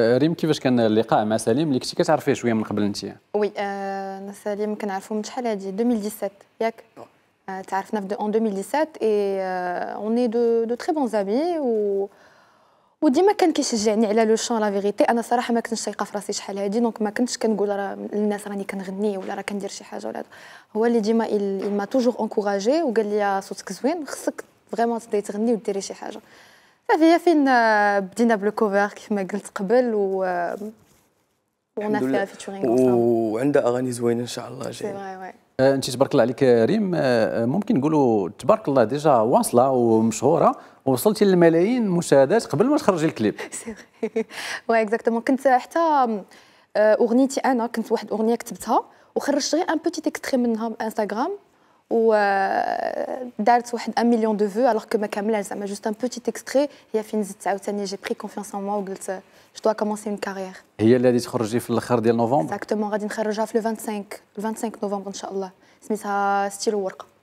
ريم كيفاش كان اللقاء مع سليم اللي كنتي كتعرفيه شويه من قبل انت وي آه، انا سليم كنعرفو من شحال هادي 2017 ياك آه، تعرفنا في 2017 اي اوني دو دو تري بون زامي و وديما كان كيشجعني على لو شون لا فيغيتي انا صراحه ما كنتش شايقه في راسي شحال هادي دونك ما كنتش كنقول راه للناس راني كنغني ولا راه كندير شي حاجه ولا هو اللي ديما ما توجور انكوراجي وقال لي صوتك زوين خصك فريمون تبداي تغني وديري شي حاجه فهي فين آه، بدينا بالكوفر كيف ما قلت قبل و آه، ونا فيها وعندها اغاني زوينه ان شاء الله جايه آه، انت تبارك الله عليك ريم ممكن نقولوا تبارك الله ديجا واصله ومشهوره وصلتي للملايين المشاهدات قبل ما تخرجي الكليب سي وي اكزاكتومون كنت حتى اغنيتي انا كنت واحد اغنيه كتبتها وخرجت غير ان بوتيت اكستري منها بانستغرام où euh, date d'un million de vœux alors que ma caméra ça m'a juste un petit extrait il a fini ça au dernier j'ai pris confiance en moi au delà je dois commencer une carrière et il a dit que Roger va le faire le 25 novembre exactement je vais dit que Roger le 25 25 novembre ensha Allah mais ça still work